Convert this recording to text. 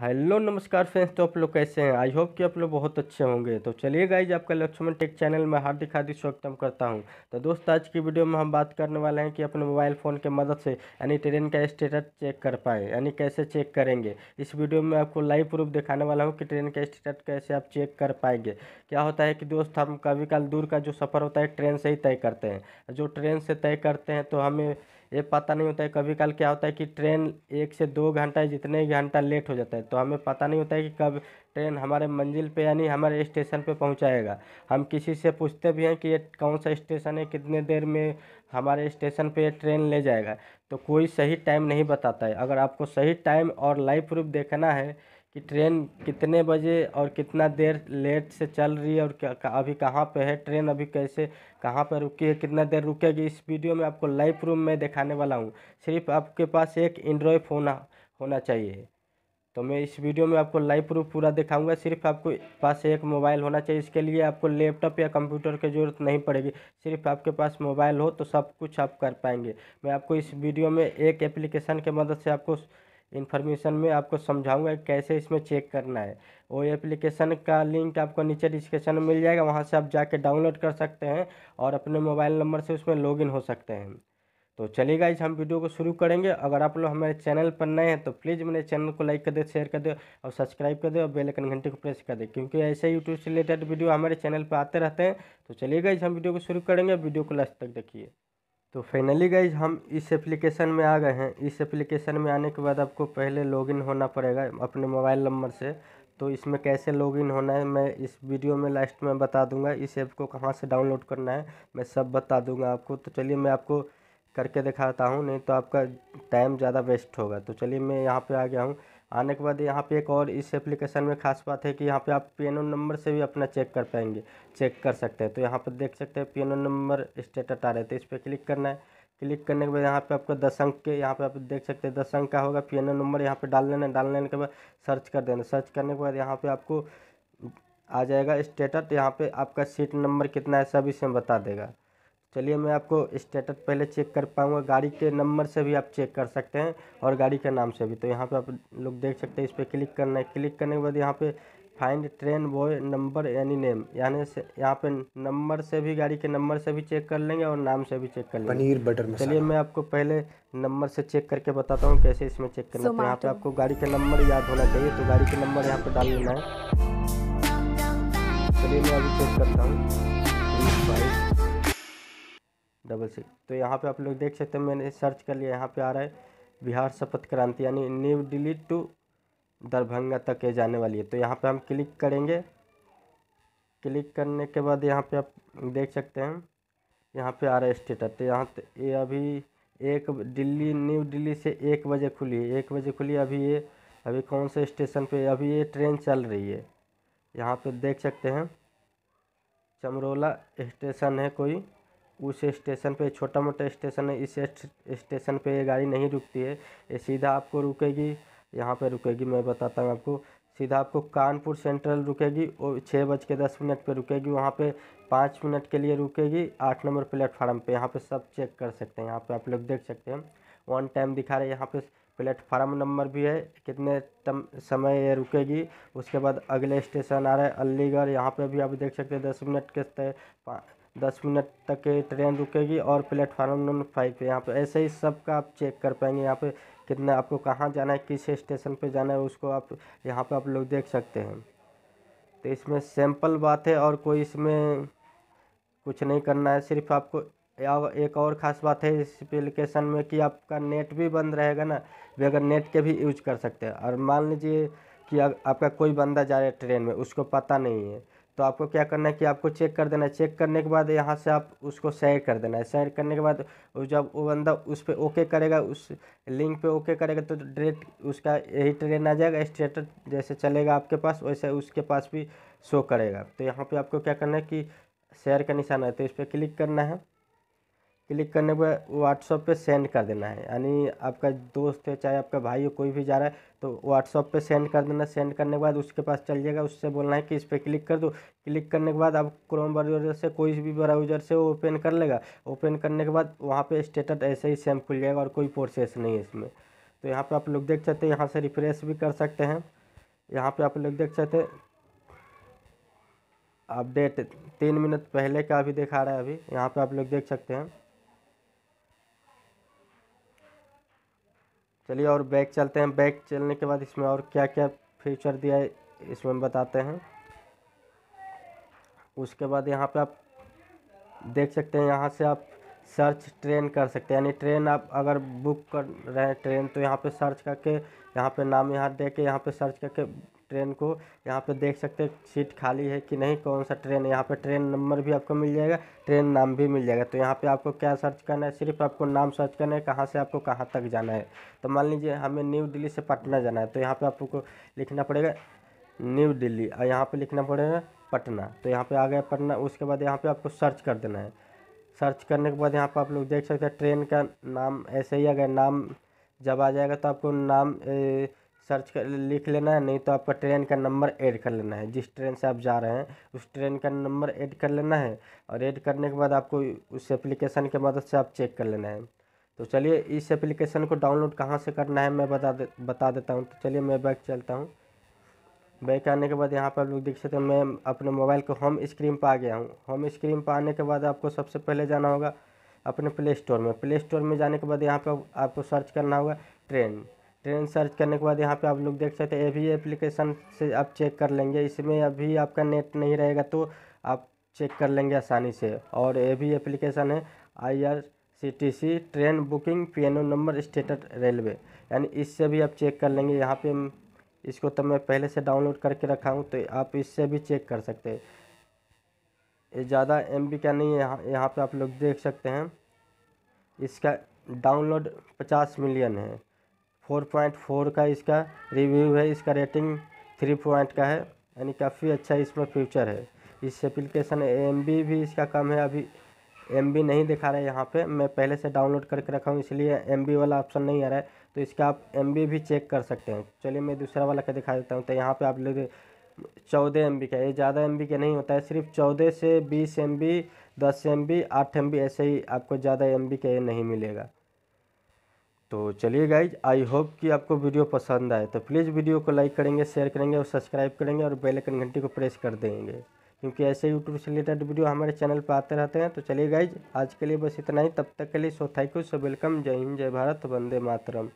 hello नमस्कार friends तो आप लोग कैसे हैं आई होप कि आप लोग बहुत अच्छे होंगे तो चलिए गाइज आपका लक्ष्मण टेक चैनल में हार्दिक हार्दिक स्वागतम करता हूं तो दोस्त आज की वीडियो में हम बात करने वाले हैं कि अपने मोबाइल फ़ोन के मदद से यानी ट्रेन का स्टेटस चेक कर पाएँ यानी कैसे चेक करेंगे इस वीडियो में आपको लाइव प्रूफ दिखाने वाला हूँ कि ट्रेन का स्टेटस कैसे आप चेक कर पाएंगे क्या होता है कि दोस्त हम कभी कल दूर का जो सफ़र होता है ट्रेन से ही तय करते हैं जो ट्रेन से तय करते हैं तो हमें ये पता नहीं होता है कभी कल क्या होता है कि ट्रेन एक से दो घंटा जितने घंटा लेट हो जाता है तो हमें पता नहीं होता है कि कब ट्रेन हमारे मंजिल पे यानी हमारे स्टेशन पे पहुंचाएगा हम किसी से पूछते भी हैं कि ये कौन सा स्टेशन है कितने देर में हमारे स्टेशन पे ये ट्रेन ले जाएगा तो कोई सही टाइम नहीं बताता है अगर आपको सही टाइम और लाइव प्रूफ देखना है कि ट्रेन कितने बजे और कितना देर लेट से चल रही है और क्या अभी कहाँ पे है ट्रेन अभी कैसे कहाँ पर रुकी है कितना देर रुकेगी इस वीडियो में आपको लाइव प्रूफ में दिखाने वाला हूँ सिर्फ आपके पास एक एंड्रॉयड फ़ोन होना चाहिए तो मैं इस वीडियो में आपको लाइव प्रूफ पूरा दिखाऊंगा सिर्फ आपको पास एक मोबाइल होना चाहिए इसके लिए आपको लैपटॉप या कंप्यूटर की ज़रूरत नहीं पड़ेगी सिर्फ आपके पास मोबाइल हो तो सब कुछ आप कर पाएंगे मैं आपको इस वीडियो में एक एप्लीकेशन के मदद से आपको इन्फॉर्मेशन में आपको समझाऊंगा कैसे इसमें चेक करना है वो एप्लीकेशन का लिंक आपको नीचे डिस्क्रिप्शन में मिल जाएगा वहाँ से आप जाके डाउनलोड कर सकते हैं और अपने मोबाइल नंबर से उसमें लॉगिन हो सकते हैं तो चलेगा इस हम वीडियो को शुरू करेंगे अगर आप लोग हमारे चैनल पर नए हैं तो प्लीज़ मेरे चैनल को लाइक कर दे शेयर कर दो और सब्सक्राइब कर दो और बेल आइकन घंटे को प्रेस कर दे क्योंकि ऐसे यूट्यूब से रिलेटेड वीडियो हमारे चैनल पर आते रहते हैं तो चलेगा इस हम वीडियो को शुरू करेंगे वीडियो को लास्ट तक देखिए तो फाइनली गाइज हम इस एप्लीकेशन में आ गए हैं इस एप्लीकेशन में आने के बाद आपको पहले लॉगिन होना पड़ेगा अपने मोबाइल नंबर से तो इसमें कैसे लॉगिन होना है मैं इस वीडियो में लास्ट में बता दूंगा इस ऐप को कहाँ से डाउनलोड करना है मैं सब बता दूंगा आपको तो चलिए मैं आपको करके दिखाता हूँ नहीं तो आपका टाइम ज़्यादा वेस्ट होगा तो चलिए मैं यहाँ पर आ गया हूँ आने के बाद यहाँ पे एक और इस एप्लीकेशन में खास बात है कि यहाँ पे आप पी नंबर से भी अपना चेक कर पाएंगे चेक कर सकते हैं तो यहाँ पर देख सकते हैं पी नंबर स्टेटस आ रहे थे तो इस पर क्लिक करना है क्लिक करने के बाद यहाँ पे आपको दस अंक के यहाँ पे आप देख सकते हैं दस अंक का होगा पी नंबर यहाँ पर डाल लेना डाल लेने के बाद सर्च कर देना सर्च करने के बाद यहाँ पर आपको आ जाएगा स्टेटस तो यहाँ पे आपका सीट नंबर कितना है सब इसमें बता देगा चलिए मैं आपको स्टेटस पहले चेक कर पाऊँगा गाड़ी के नंबर से भी आप चेक कर सकते हैं और गाड़ी के नाम से भी तो यहाँ पे आप लोग देख सकते हैं इस पर क्लिक करना है क्लिक करने के बाद यहाँ पे फाइंड ट्रेन बॉय नंबर यानी नेम यानी से यहाँ पे नंबर से भी गाड़ी के नंबर से भी चेक कर लेंगे और नाम से भी चेक कर लेंगे पनीर बटर चलिए मैं आपको पहले नंबर से चेक करके बताता हूँ कैसे इसमें चेक करना है तो यहाँ पर आपको गाड़ी का नंबर याद होना चाहिए तो गाड़ी का नंबर यहाँ पर डाल लेना है चलिए मैं अभी चेक करता हूँ डबल सिक्स तो यहाँ पे आप लोग देख सकते हैं मैंने सर्च कर लिया यहाँ पे आ रहा है बिहार शपथ क्रांति यानी न्यू दिल्ली टू दरभंगा तक ये जाने वाली है तो यहाँ पे हम क्लिक करेंगे क्लिक करने के बाद यहाँ पे आप देख सकते हैं यहाँ पे आ रहा है स्टेटस तो यहाँ ये अभी एक दिल्ली न्यू दिल्ली से एक बजे खुली है एक बजे खुली अभी ये अभी कौन से स्टेशन पर अभी ये ट्रेन चल रही है यहाँ पर देख सकते हैं चमरोला स्टेशन है कोई उस स्टेशन पे छोटा मोटा स्टेशन है इस स्टेशन पे ये गाड़ी नहीं रुकती है ये सीधा आपको रुकेगी यहाँ पे रुकेगी मैं बताता हूँ आपको सीधा आपको कानपुर सेंट्रल रुकेगी और छः बज के दस मिनट पर रुकेगी वहाँ पे पाँच मिनट के लिए रुकेगी आठ नंबर प्लेटफार्म पे यहाँ पे सब चेक कर सकते हैं यहाँ पे आप लोग देख सकते हैं वन टाइम दिखा रहे हैं यहाँ पे प्लेटफार्म नंबर भी है कितने समय ये रुकेगी उसके बाद अगले स्टेशन आ रहा है अलीगढ़ यहाँ पे भी आप देख सकते हैं दस मिनट के तय दस मिनट तक ट्रेन रुकेगी और प्लेटफार्म नंबर फाइव पे यहाँ पे ऐसे ही सब का आप चेक कर पाएंगे यहाँ पे कितना आपको कहाँ जाना है किस स्टेशन पे जाना है उसको आप यहाँ पे आप लोग देख सकते हैं तो इसमें सैम्पल बात है और कोई इसमें कुछ नहीं करना है सिर्फ आपको एक और ख़ास बात है इस एप्लीकेशन में कि आपका नेट भी बंद रहेगा ना बगैर नेट के भी यूज कर सकते हैं और मान लीजिए कि आपका कोई बंदा जा रहा है ट्रेन में उसको पता नहीं है तो आपको क्या करना है कि आपको चेक कर देना है चेक करने के बाद यहाँ से आप उसको शेयर कर देना है शेयर करने के बाद जब वो बंदा उस पर ओके करेगा उस लिंक पे ओके करेगा तो डायरेक्ट उसका यही ट्रेन आ जाएगा स्टेटस जैसे चलेगा आपके पास वैसे उसके पास भी शो करेगा तो यहाँ पर आपको क्या करना है कि शेयर का निशान है तो इस पर क्लिक करना है क्लिक करने के बाद व्हाट्सअप पे सेंड कर देना है यानी आपका दोस्त है चाहे आपका भाई हो कोई भी जा रहा है तो व्हाट्सअप पे सेंड कर देना सेंड करने के बाद उसके पास चल जाएगा उससे बोलना है कि इस पर क्लिक कर दो क्लिक करने के बाद आप क्रोम ब्राउजर से कोई भी ब्राउजर से ओपन कर लेगा ओपन करने के बाद वहाँ पर स्टेटस ऐसे ही सेम खुल जाएगा और कोई प्रोसेस नहीं है इसमें तो यहाँ पर आप लोग देख सकते हैं यहाँ से रिफ्रेश भी कर सकते हैं यहाँ पर आप लोग देख सकते हैं अपडेट तीन मिनट पहले का भी दिखा रहा है अभी यहाँ पे आप लोग देख सकते हैं चलिए और बैक चलते हैं बैक चलने के बाद इसमें और क्या क्या फीचर दिया है इसमें बताते हैं उसके बाद यहाँ पे आप देख सकते हैं यहाँ से आप सर्च ट्रेन कर सकते हैं यानी ट्रेन आप अगर बुक कर रहे हैं ट्रेन तो यहाँ पे सर्च करके यहाँ पे नाम यहाँ दे के यहाँ पे सर्च करके ट्रेन को यहाँ पे देख सकते हैं सीट खाली है कि नहीं कौन सा ट्रेन है यहाँ पे ट्रेन नंबर भी आपको मिल जाएगा ट्रेन नाम भी मिल जाएगा तो यहाँ पे आपको क्या सर्च करना है सिर्फ आपको नाम सर्च करना है कहाँ से आपको कहाँ तक जाना है तो मान लीजिए हमें न्यू दिल्ली से पटना जाना है तो यहाँ पर आपको लिखना पड़ेगा न्यू दिल्ली और यहाँ पर लिखना पड़ेगा पटना तो यहाँ पर आ गया पटना उसके बाद यहाँ पर आपको सर्च कर देना है सर्च करने के बाद यहाँ पर आप लोग देख सकते हैं ट्रेन का नाम ऐसे ही अगर नाम जब आ जाएगा तो आपको नाम ए, सर्च कर लिख लेना है नहीं तो आपका ट्रेन का नंबर ऐड कर लेना है जिस ट्रेन से आप जा रहे हैं उस ट्रेन का नंबर ऐड कर लेना है और ऐड करने के बाद आपको उस एप्लीकेशन के मदद से आप चेक कर लेना है तो चलिए इस एप्लीकेशन को डाउनलोड कहाँ से करना है मैं बता दे बता देता हूँ तो चलिए मैं बैक चलता हूँ बैक आने के बाद यहाँ पर आप लोग देख सकते हैं मैं अपने मोबाइल को होम स्क्रीन पर आ गया हूँ होम स्क्रीन पर आने के बाद आपको सबसे पहले जाना होगा अपने प्ले स्टोर में प्ले स्टोर में जाने के बाद यहाँ पर आपको सर्च करना होगा ट्रेन ट्रेन सर्च करने के बाद यहाँ पे आप लोग देख सकते हैं ये भी एप्लीकेशन से आप चेक कर लेंगे इसमें अभी आपका नेट नहीं रहेगा तो आप चेक कर लेंगे आसानी से और ये भी एप्लीकेशन है I R C T C train booking P N O number status railway यानी इससे भी आप चेक कर लेंगे यहाँ पे इसको तो मैं पहले से डाउनलोड करके रखा हूँ तो आप इससे भी चेक कर सकते हैं ये ज़्यादा एम बी का नहीं है यहाँ यहाँ पर आप लोग देख सकते हैं इसका डाउनलोड पचास मिलियन है फोर पॉइंट फोर का इसका रिव्यू है इसका रेटिंग थ्री पॉइंट का है यानी काफ़ी अच्छा इसमें फ्यूचर है इस एप्लीकेशन एम भी इसका कम है अभी एम नहीं दिखा रहा है यहाँ पे मैं पहले से डाउनलोड करके रखा हूँ इसलिए एम वाला ऑप्शन नहीं आ रहा है तो इसका आप एम भी चेक कर सकते हैं चलिए मैं दूसरा वाला का दिखा देता हूँ तो यहाँ पर आप लोग चौदह एम का ये ज़्यादा एम का नहीं होता है सिर्फ चौदह से बीस एम बी दस एम बी आठ एम बी ऐसे ही आपको ज़्यादा एम बी का ये नहीं मिलेगा तो चलिए गाइज आई होप कि आपको वीडियो पसंद आए तो प्लीज़ वीडियो को लाइक करेंगे शेयर करेंगे और सब्सक्राइब करेंगे और बेल आइकन घंटी को प्रेस कर देंगे क्योंकि ऐसे यूट्यूब से रिलेटेड वीडियो हमारे चैनल पर आते रहते हैं तो चलिए गाइज आज के लिए बस इतना ही तब तक के लिए so thank you so welcome जय हिंद जय भारत वंदे मातरम